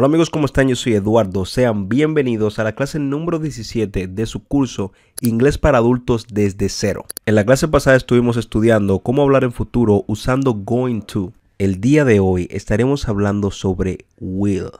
Hola amigos, ¿cómo están? Yo soy Eduardo. Sean bienvenidos a la clase número 17 de su curso Inglés para Adultos desde cero. En la clase pasada estuvimos estudiando cómo hablar en futuro usando going to. El día de hoy estaremos hablando sobre will,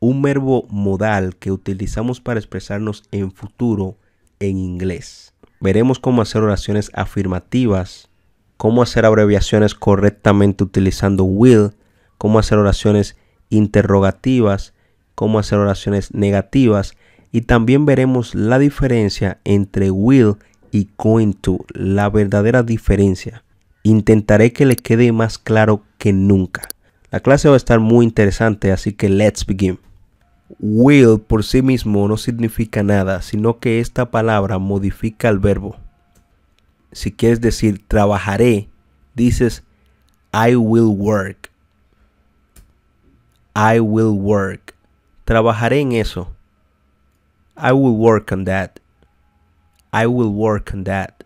un verbo modal que utilizamos para expresarnos en futuro en inglés. Veremos cómo hacer oraciones afirmativas, cómo hacer abreviaciones correctamente utilizando will, cómo hacer oraciones interrogativas, cómo hacer oraciones negativas y también veremos la diferencia entre will y going to, la verdadera diferencia. Intentaré que le quede más claro que nunca. La clase va a estar muy interesante, así que let's begin. Will por sí mismo no significa nada, sino que esta palabra modifica el verbo. Si quieres decir trabajaré, dices I will work. I will work. Trabajaré en eso. I will work on that. I will work on that.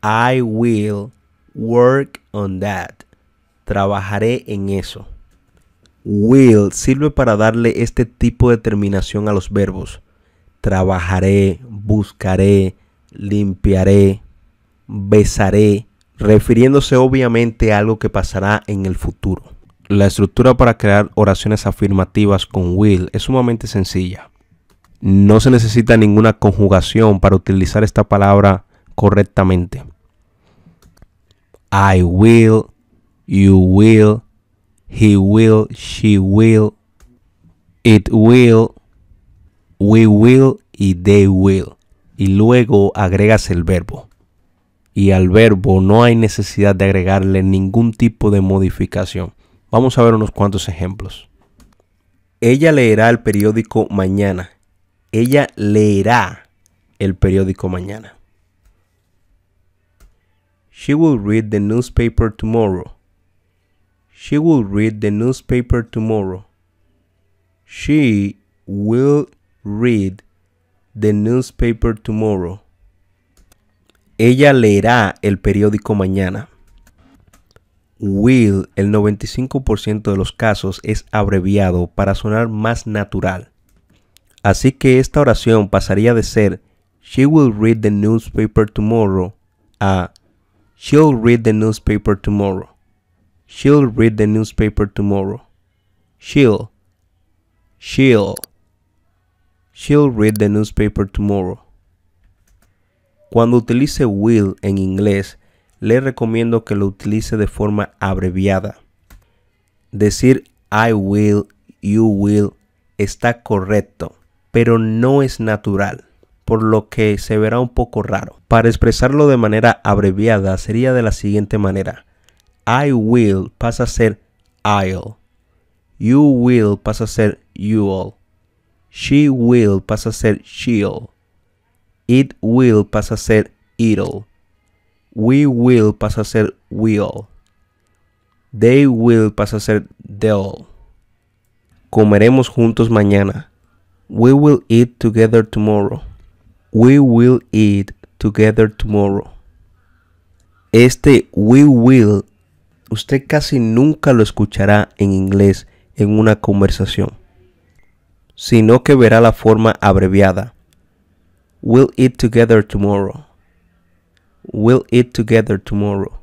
I will work on that. Trabajaré en eso. Will sirve para darle este tipo de terminación a los verbos. Trabajaré, buscaré, limpiaré, besaré, refiriéndose obviamente a algo que pasará en el futuro. La estructura para crear oraciones afirmativas con will es sumamente sencilla. No se necesita ninguna conjugación para utilizar esta palabra correctamente. I will, you will, he will, she will, it will, we will y they will. Y luego agregas el verbo. Y al verbo no hay necesidad de agregarle ningún tipo de modificación. Vamos a ver unos cuantos ejemplos. Ella leerá el periódico mañana. Ella leerá el periódico mañana. She will read the newspaper tomorrow. She will read the newspaper tomorrow. She will read the newspaper tomorrow. Ella leerá el periódico mañana will, el 95% de los casos es abreviado para sonar más natural. Así que esta oración pasaría de ser She will read the newspaper tomorrow a She'll read the newspaper tomorrow. She'll read the newspaper tomorrow. She'll. She'll. She'll read the newspaper tomorrow. Cuando utilice will en inglés, le recomiendo que lo utilice de forma abreviada. Decir I will, you will está correcto, pero no es natural, por lo que se verá un poco raro. Para expresarlo de manera abreviada sería de la siguiente manera. I will pasa a ser I'll. You will pasa a ser you'll. She will pasa a ser she'll. It will pasa a ser it'll. We will pasa a ser will. They will pasa a ser they'll. Comeremos juntos mañana. We will eat together tomorrow. We will eat together tomorrow. Este we will usted casi nunca lo escuchará en inglés en una conversación, sino que verá la forma abreviada. We'll eat together tomorrow. We'll eat together tomorrow.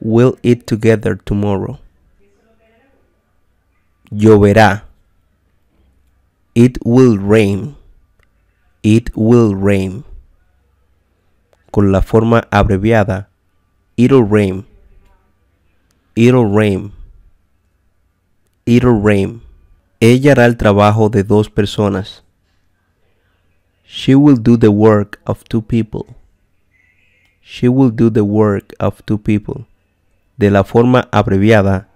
We'll eat together tomorrow. Lloverá. It will rain. It will rain. Con la forma abreviada, it'll rain. It'll rain. It'll rain. Ella hará el trabajo de dos personas. She will do the work of two people. She will do the work of two people. De la forma abreviada,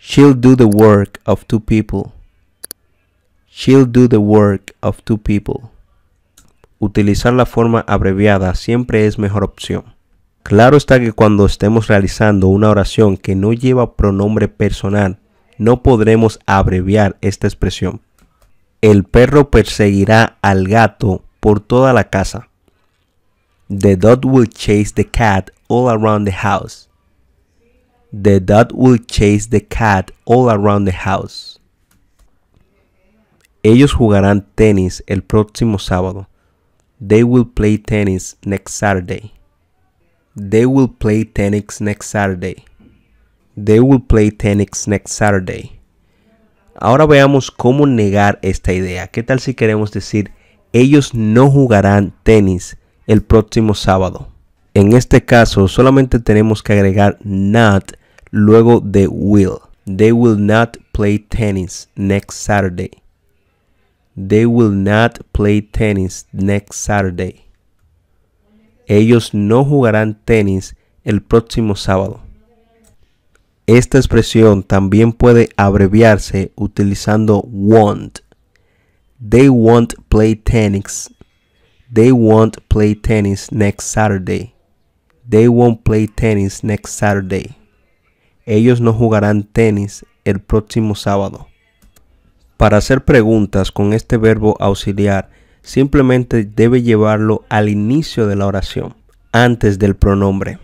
She'll do the work of two people. She'll do the work of two people. Utilizar la forma abreviada siempre es mejor opción. Claro está que cuando estemos realizando una oración que no lleva pronombre personal, no podremos abreviar esta expresión. El perro perseguirá al gato por toda la casa. The dog will chase the cat all around the house. The dog will chase the cat all around the house. Ellos jugarán tenis el próximo sábado. They will play tennis next Saturday. They will play tennis next Saturday. They will play tennis next Saturday. Ahora veamos cómo negar esta idea. ¿Qué tal si queremos decir ellos no jugarán tenis el próximo sábado. En este caso solamente tenemos que agregar not luego de will. They will not play tennis next Saturday. They will not play tennis next Saturday. Ellos no jugarán tenis el próximo sábado. Esta expresión también puede abreviarse utilizando won't. They won't play tennis They won't play tennis next Saturday. They won't play tennis next Saturday. Ellos no jugarán tenis el próximo sábado. Para hacer preguntas con este verbo auxiliar, simplemente debe llevarlo al inicio de la oración, antes del pronombre.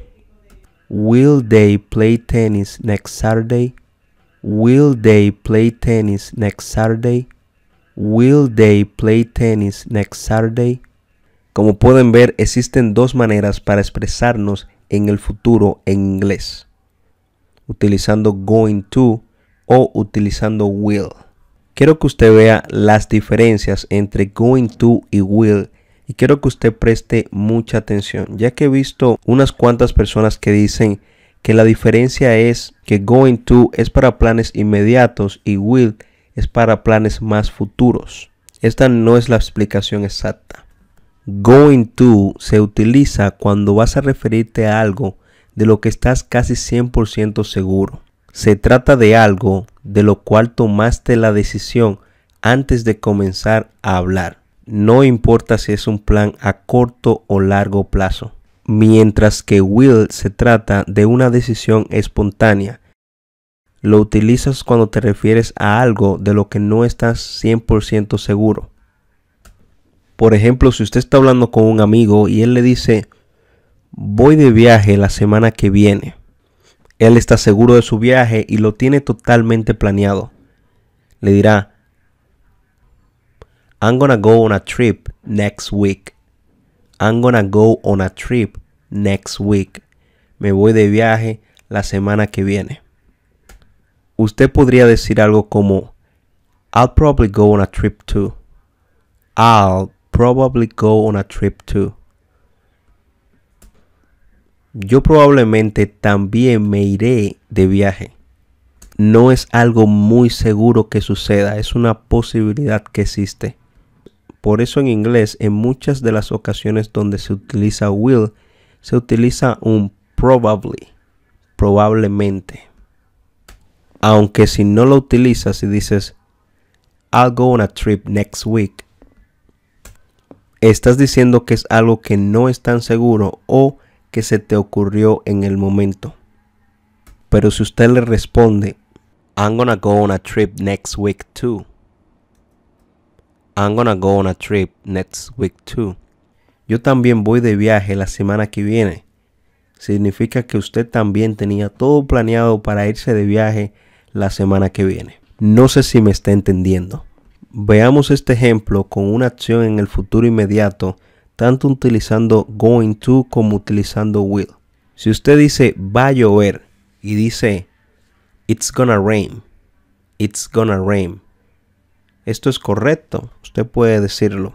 Will they play tennis next Saturday? Will they play tennis next Saturday? Will they play tennis next Saturday? Como pueden ver, existen dos maneras para expresarnos en el futuro en inglés. Utilizando going to o utilizando will. Quiero que usted vea las diferencias entre going to y will y quiero que usted preste mucha atención, ya que he visto unas cuantas personas que dicen que la diferencia es que going to es para planes inmediatos y will es para planes más futuros. Esta no es la explicación exacta. Going to se utiliza cuando vas a referirte a algo de lo que estás casi 100% seguro. Se trata de algo de lo cual tomaste la decisión antes de comenzar a hablar. No importa si es un plan a corto o largo plazo. Mientras que will se trata de una decisión espontánea. Lo utilizas cuando te refieres a algo de lo que no estás 100% seguro. Por ejemplo, si usted está hablando con un amigo y él le dice, voy de viaje la semana que viene. Él está seguro de su viaje y lo tiene totalmente planeado. Le dirá, I'm gonna go on a trip next week. I'm gonna go on a trip next week. Me voy de viaje la semana que viene. Usted podría decir algo como, I'll probably go on a trip too. I'll probably go on a trip too. Yo probablemente también me iré de viaje. No es algo muy seguro que suceda, es una posibilidad que existe. Por eso en inglés, en muchas de las ocasiones donde se utiliza will, se utiliza un probably, probablemente. Aunque si no lo utilizas y dices, I'll go on a trip next week, estás diciendo que es algo que no es tan seguro o que se te ocurrió en el momento. Pero si usted le responde, I'm gonna go on a trip next week too. I'm gonna go on a trip next week too. Yo también voy de viaje la semana que viene. Significa que usted también tenía todo planeado para irse de viaje la semana que viene. No sé si me está entendiendo. Veamos este ejemplo con una acción en el futuro inmediato, tanto utilizando going to como utilizando will. Si usted dice va a llover y dice it's gonna rain, it's gonna rain. Esto es correcto, usted puede decirlo.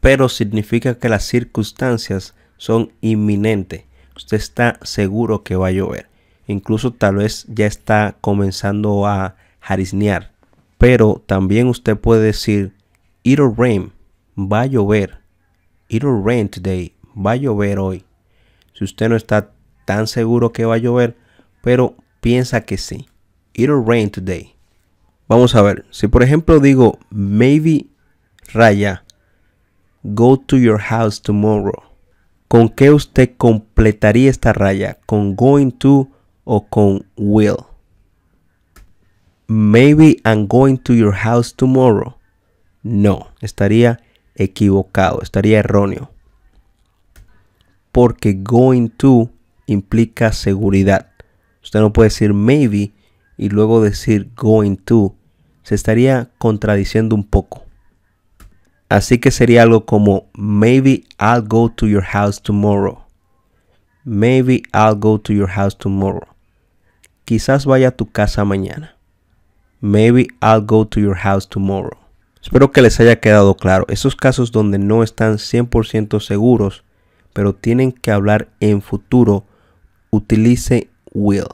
Pero significa que las circunstancias son inminentes. Usted está seguro que va a llover. Incluso tal vez ya está comenzando a jariznear pero también usted puede decir, it'll rain, va a llover. It'll rain today, va a llover hoy. Si usted no está tan seguro que va a llover, pero piensa que sí. It'll rain today. Vamos a ver, si por ejemplo digo, maybe raya, go to your house tomorrow. ¿Con qué usted completaría esta raya? ¿Con going to o con will? maybe I'm going to your house tomorrow. No, estaría equivocado, estaría erróneo. Porque going to implica seguridad. Usted no puede decir maybe y luego decir going to. Se estaría contradiciendo un poco. Así que sería algo como maybe I'll go to your house tomorrow. Maybe I'll go to your house tomorrow. Quizás vaya a tu casa mañana. Maybe I'll go to your house tomorrow. Espero que les haya quedado claro. Esos casos donde no están 100% seguros, pero tienen que hablar en futuro, utilice will.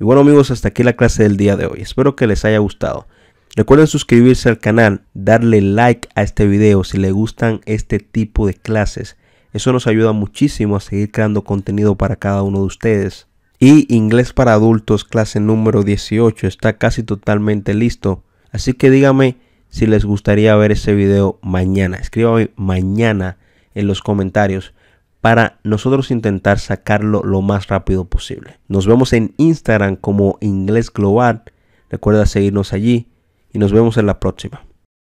Y bueno amigos, hasta aquí la clase del día de hoy. Espero que les haya gustado. Recuerden suscribirse al canal, darle like a este video si les gustan este tipo de clases. Eso nos ayuda muchísimo a seguir creando contenido para cada uno de ustedes y Inglés para Adultos, clase número 18. Está casi totalmente listo. Así que dígame si les gustaría ver ese video mañana. Escríbame mañana en los comentarios para nosotros intentar sacarlo lo más rápido posible. Nos vemos en Instagram como Inglés Global. Recuerda seguirnos allí y nos vemos en la próxima.